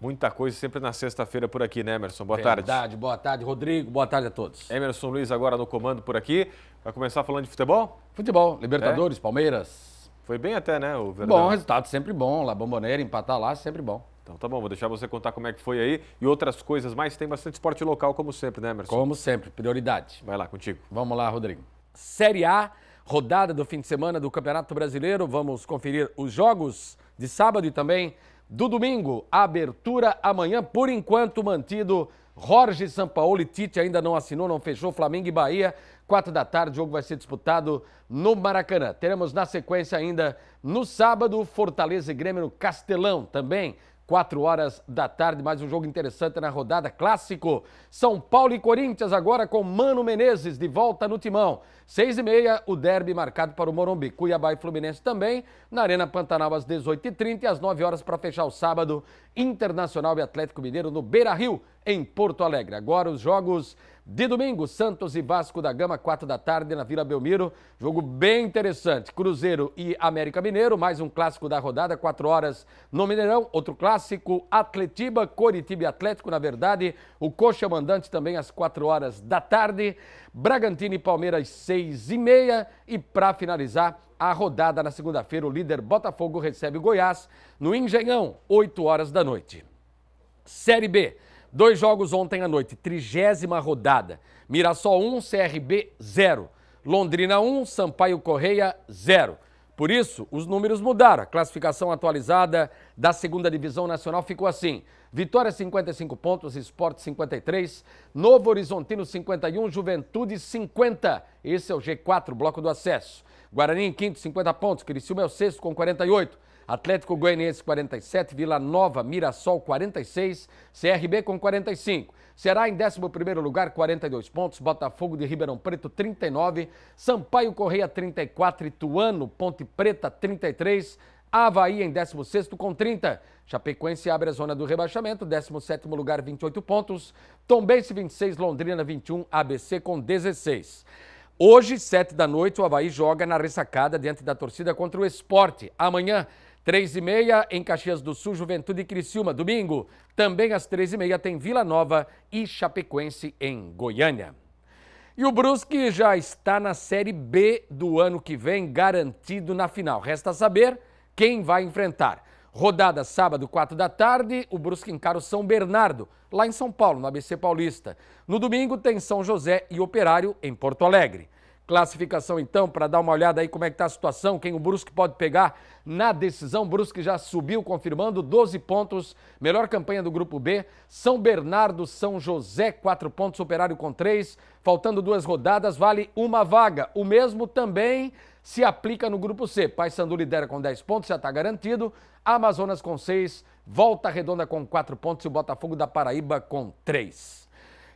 Muita coisa sempre na sexta-feira por aqui, né, Emerson? Boa Verdade. tarde. Verdade, boa tarde, Rodrigo, boa tarde a todos. Emerson Luiz agora no comando por aqui. Vai começar falando de futebol? Futebol, Libertadores, é. Palmeiras. Foi bem até, né, o Verdão? Bom, resultado sempre bom. Lá, bombonera, empatar lá, sempre bom. Então tá bom, vou deixar você contar como é que foi aí e outras coisas mais. Tem bastante esporte local, como sempre, né, Emerson? Como sempre, prioridade. Vai lá, contigo. Vamos lá, Rodrigo. Série A, rodada do fim de semana do Campeonato Brasileiro. Vamos conferir os jogos de sábado e também do domingo. A abertura amanhã, por enquanto, mantido. Jorge Sampaoli, Tite ainda não assinou, não fechou. Flamengo e Bahia, quatro da tarde, o jogo vai ser disputado no Maracanã. Teremos na sequência ainda, no sábado, Fortaleza e Grêmio no Castelão também. 4 horas da tarde, mais um jogo interessante na rodada clássico. São Paulo e Corinthians agora com Mano Menezes de volta no timão. 6 e meia, o derby marcado para o Morumbi. Cuiabá e Fluminense também, na Arena Pantanal às 18h30 e às 9 horas para fechar o sábado, Internacional e Atlético Mineiro no Beira-Rio, em Porto Alegre. Agora os jogos de domingo, Santos e Vasco da Gama, 4 da tarde na Vila Belmiro. Jogo bem interessante. Cruzeiro e América Mineiro, mais um clássico da rodada, 4 horas no Mineirão. Outro clássico, Atletiba, Coritiba e Atlético, na verdade. O Coxa Mandante também às 4 horas da tarde. Bragantino e Palmeiras, 6 e meia. E para finalizar, a rodada na segunda-feira, o líder Botafogo recebe o Goiás no Engenhão, 8 horas da noite. Série B. Dois jogos ontem à noite, trigésima rodada. Mirassol 1, CRB 0. Londrina 1, Sampaio Correia 0. Por isso, os números mudaram. A classificação atualizada da segunda divisão nacional ficou assim. Vitória 55 pontos, Esporte 53, Novo Horizontino 51, Juventude 50. Esse é o G4, bloco do acesso. Guarani em quinto, 50 pontos, Criciúma é o sexto com 48. Atlético Goianiense 47, Vila Nova, Mirassol 46, CRB com 45. Será em 11º lugar, 42 pontos, Botafogo de Ribeirão Preto 39, Sampaio Correia 34, Ituano, Ponte Preta 33, Havaí em 16º com 30. Chapecoense abre a zona do rebaixamento, 17º lugar, 28 pontos. Tombense 26, Londrina 21, ABC com 16. Hoje, 7 da noite, o Havaí joga na ressacada diante da torcida contra o esporte. Amanhã, Três e meia em Caxias do Sul, Juventude e Criciúma. Domingo, também às três e meia, tem Vila Nova e Chapecoense em Goiânia. E o Brusque já está na Série B do ano que vem, garantido na final. Resta saber quem vai enfrentar. Rodada sábado, quatro da tarde, o Brusque encara o São Bernardo, lá em São Paulo, no ABC Paulista. No domingo tem São José e Operário em Porto Alegre classificação então, para dar uma olhada aí como é que está a situação, quem o Brusque pode pegar na decisão. Brusque já subiu, confirmando 12 pontos, melhor campanha do Grupo B. São Bernardo, São José, 4 pontos, Operário com 3. Faltando duas rodadas, vale uma vaga. O mesmo também se aplica no Grupo C. Paysandu lidera com 10 pontos, já está garantido. Amazonas com 6, Volta Redonda com 4 pontos e o Botafogo da Paraíba com 3.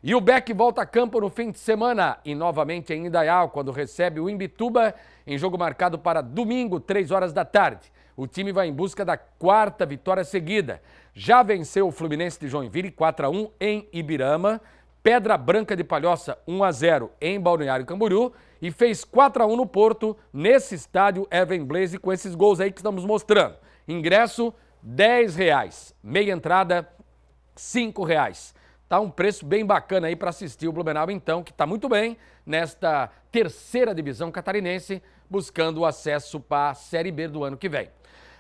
E o Beck volta a campo no fim de semana e novamente em Indaial, quando recebe o Imbituba, em jogo marcado para domingo, 3 horas da tarde. O time vai em busca da quarta vitória seguida. Já venceu o Fluminense de Joinville 4 a 1 em Ibirama, Pedra Branca de Palhoça 1 a 0 em Balneário Camboriú e fez 4 a 1 no Porto, nesse estádio Evan Blaze com esses gols aí que estamos mostrando. Ingresso R$ 10, reais. meia entrada R$ 5. Reais. Tá um preço bem bacana aí para assistir o Blumenau, então, que está muito bem nesta terceira divisão catarinense, buscando o acesso para a Série B do ano que vem.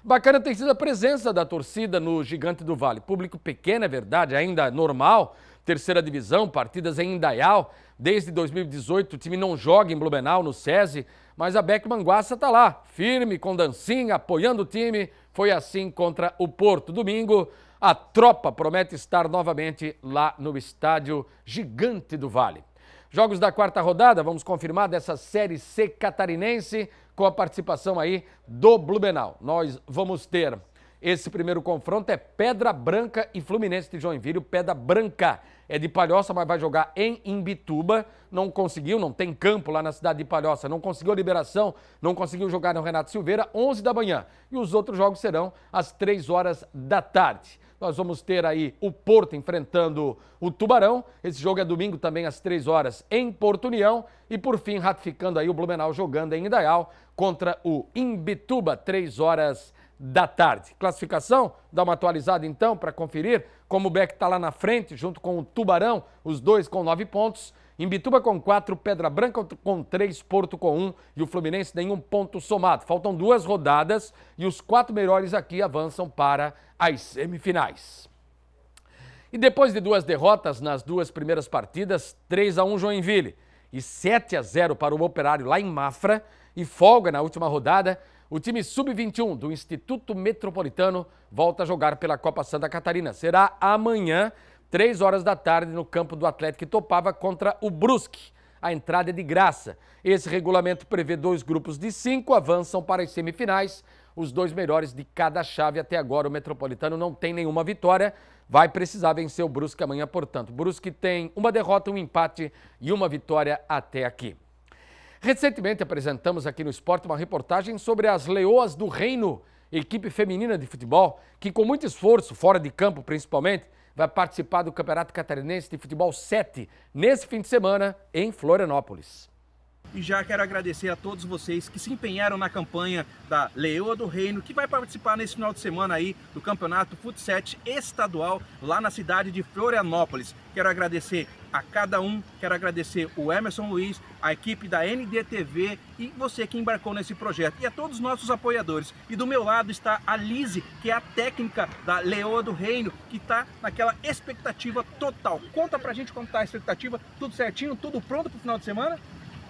Bacana tem sido a presença da torcida no Gigante do Vale. Público pequeno, é verdade, ainda normal, terceira divisão, partidas em Indaial. Desde 2018 o time não joga em Blumenau, no SESI, mas a Beck Manguaça está lá, firme, com dancinha, apoiando o time. Foi assim contra o Porto. Domingo, a tropa promete estar novamente lá no estádio Gigante do Vale. Jogos da quarta rodada, vamos confirmar, dessa Série C catarinense, com a participação aí do Blumenau. Nós vamos ter esse primeiro confronto é Pedra Branca e Fluminense de Joinville. Pedra Branca é de Palhoça, mas vai jogar em Imbituba. Não conseguiu, não tem campo lá na cidade de Palhoça. Não conseguiu liberação, não conseguiu jogar no Renato Silveira, 11 da manhã. E os outros jogos serão às 3 horas da tarde. Nós vamos ter aí o Porto enfrentando o Tubarão. Esse jogo é domingo também às 3 horas em Porto União. E por fim, ratificando aí o Blumenau jogando em Indaial contra o Imbituba, 3 horas da da tarde. Classificação, dá uma atualizada então para conferir. Como o Beck está lá na frente, junto com o Tubarão, os dois com nove pontos. Imbituba com quatro Pedra Branca com três Porto com um, e o Fluminense nenhum ponto somado. Faltam duas rodadas e os quatro melhores aqui avançam para as semifinais. E depois de duas derrotas nas duas primeiras partidas, 3 a 1 Joinville e 7 a 0 para o Operário lá em Mafra e folga na última rodada, o time sub-21 do Instituto Metropolitano volta a jogar pela Copa Santa Catarina. Será amanhã, 3 horas da tarde, no campo do Atlético Topava contra o Brusque. A entrada é de graça. Esse regulamento prevê dois grupos de cinco, avançam para as semifinais. Os dois melhores de cada chave até agora. O Metropolitano não tem nenhuma vitória. Vai precisar vencer o Brusque amanhã, portanto. Brusque tem uma derrota, um empate e uma vitória até aqui. Recentemente apresentamos aqui no Esporte uma reportagem sobre as Leoas do Reino, equipe feminina de futebol, que com muito esforço, fora de campo principalmente, vai participar do Campeonato Catarinense de Futebol 7 nesse fim de semana em Florianópolis. E já quero agradecer a todos vocês que se empenharam na campanha da Leoa do Reino, que vai participar nesse final de semana aí do Campeonato Futset Estadual lá na cidade de Florianópolis. Quero agradecer a cada um, quero agradecer o Emerson Luiz, a equipe da NDTV e você que embarcou nesse projeto e a todos os nossos apoiadores. E do meu lado está a Lise, que é a técnica da Leoa do Reino, que está naquela expectativa total. Conta pra gente como está a expectativa, tudo certinho, tudo pronto pro final de semana?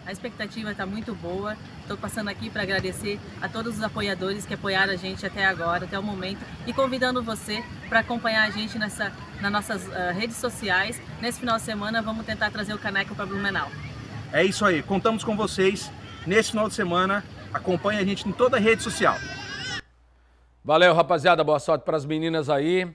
A expectativa está muito boa. Estou passando aqui para agradecer a todos os apoiadores que apoiaram a gente até agora, até o momento, e convidando você para acompanhar a gente nessa, nas nossas uh, redes sociais. Nesse final de semana, vamos tentar trazer o caneco para Blumenau. É isso aí, contamos com vocês nesse final de semana. Acompanhe a gente em toda a rede social. Valeu, rapaziada. Boa sorte para as meninas aí.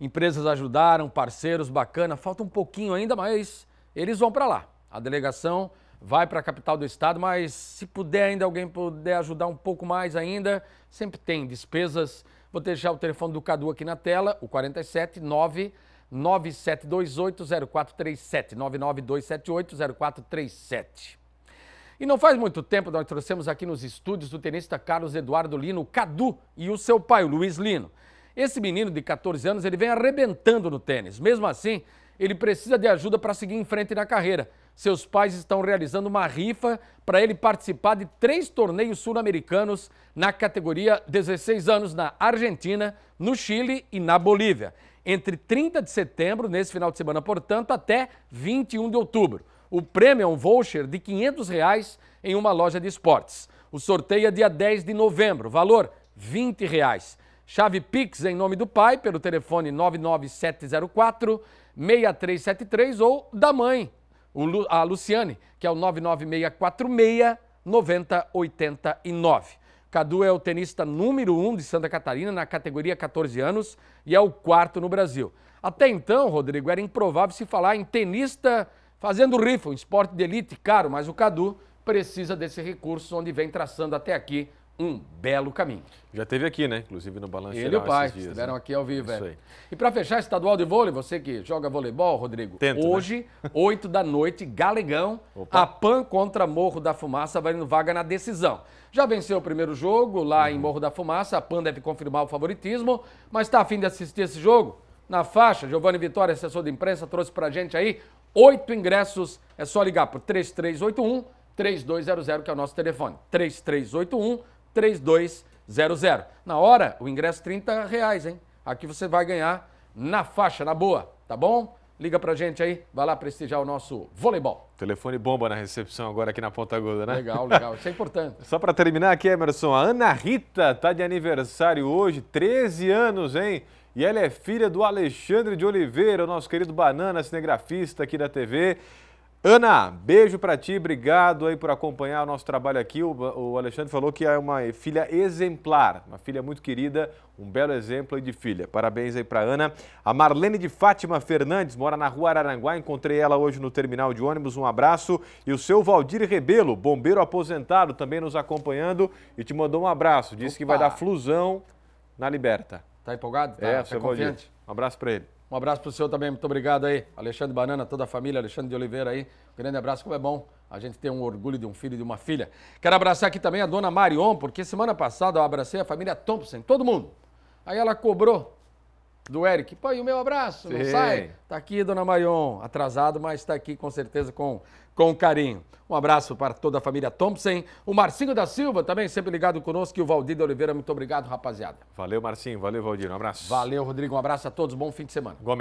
Empresas ajudaram, parceiros, bacana. Falta um pouquinho ainda, mas eles vão para lá. A delegação vai para a capital do estado, mas se puder ainda, alguém puder ajudar um pouco mais ainda, sempre tem despesas. Vou deixar o telefone do Cadu aqui na tela, o 479 9728 0437. E não faz muito tempo nós trouxemos aqui nos estúdios do tenista Carlos Eduardo Lino, o Cadu, e o seu pai, o Luiz Lino. Esse menino de 14 anos, ele vem arrebentando no tênis. Mesmo assim, ele precisa de ajuda para seguir em frente na carreira seus pais estão realizando uma rifa para ele participar de três torneios sul-americanos na categoria 16 anos na Argentina, no Chile e na Bolívia. Entre 30 de setembro, nesse final de semana, portanto, até 21 de outubro. O prêmio é um voucher de R$ 500 reais em uma loja de esportes. O sorteio é dia 10 de novembro, valor R$ 20. Reais. Chave Pix em nome do pai pelo telefone 99704 6373 ou da mãe o, a Luciane, que é o 996469089 Cadu é o tenista número um de Santa Catarina na categoria 14 anos e é o quarto no Brasil. Até então, Rodrigo, era improvável se falar em tenista fazendo rifle um esporte de elite caro, mas o Cadu precisa desse recurso onde vem traçando até aqui um belo caminho. Já teve aqui, né? Inclusive no balanço Ele e o pai dias, estiveram né? aqui ao vivo. É. é. E para fechar estadual de vôlei, você que joga voleibol, Rodrigo, Tento, né? hoje, né? 8 da noite, Galegão, Opa. a PAN contra Morro da Fumaça, vai no vaga na decisão. Já venceu o primeiro jogo lá uhum. em Morro da Fumaça, a PAN deve confirmar o favoritismo, mas está afim de assistir esse jogo? Na faixa, Giovanni Vitória, assessor de imprensa, trouxe para gente aí oito ingressos, é só ligar para 3381 3200, que é o nosso telefone, 3381 3200. Na hora, o ingresso R$ reais, hein? Aqui você vai ganhar na faixa, na boa, tá bom? Liga pra gente aí, vai lá prestigiar o nosso voleibol. Telefone bomba na recepção agora aqui na Ponta Aguda, né? Legal, legal, isso é importante. Só para terminar aqui, Emerson, a Ana Rita tá de aniversário hoje, 13 anos, hein? E ela é filha do Alexandre de Oliveira, o nosso querido banana cinegrafista aqui da TV. Ana, beijo para ti, obrigado aí por acompanhar o nosso trabalho aqui. O, o, Alexandre falou que é uma filha exemplar, uma filha muito querida, um belo exemplo de filha. Parabéns aí para Ana. A Marlene de Fátima Fernandes mora na Rua Araranguá, encontrei ela hoje no terminal de ônibus, um abraço. E o seu Valdir Rebelo, bombeiro aposentado, também nos acompanhando e te mandou um abraço. Disse Opa. que vai dar flusão na Liberta. Tá empolgado? Tá, é, tá seu confiante? Valdir. Um abraço para ele. Um abraço para o senhor também, muito obrigado aí. Alexandre Banana, toda a família, Alexandre de Oliveira aí. Um grande abraço, como é bom a gente ter um orgulho de um filho e de uma filha. Quero abraçar aqui também a dona Marion, porque semana passada eu abracei a família Thompson, todo mundo. Aí ela cobrou do Eric. Pô, e o meu abraço, Sim. não sai? Tá aqui, dona Marion, atrasado, mas está aqui com certeza com, com carinho. Um abraço para toda a família Thompson. O Marcinho da Silva também sempre ligado conosco e o Valdir de Oliveira. Muito obrigado, rapaziada. Valeu, Marcinho. Valeu, Valdir. Um abraço. Valeu, Rodrigo. Um abraço a todos. Bom fim de semana. Gomes.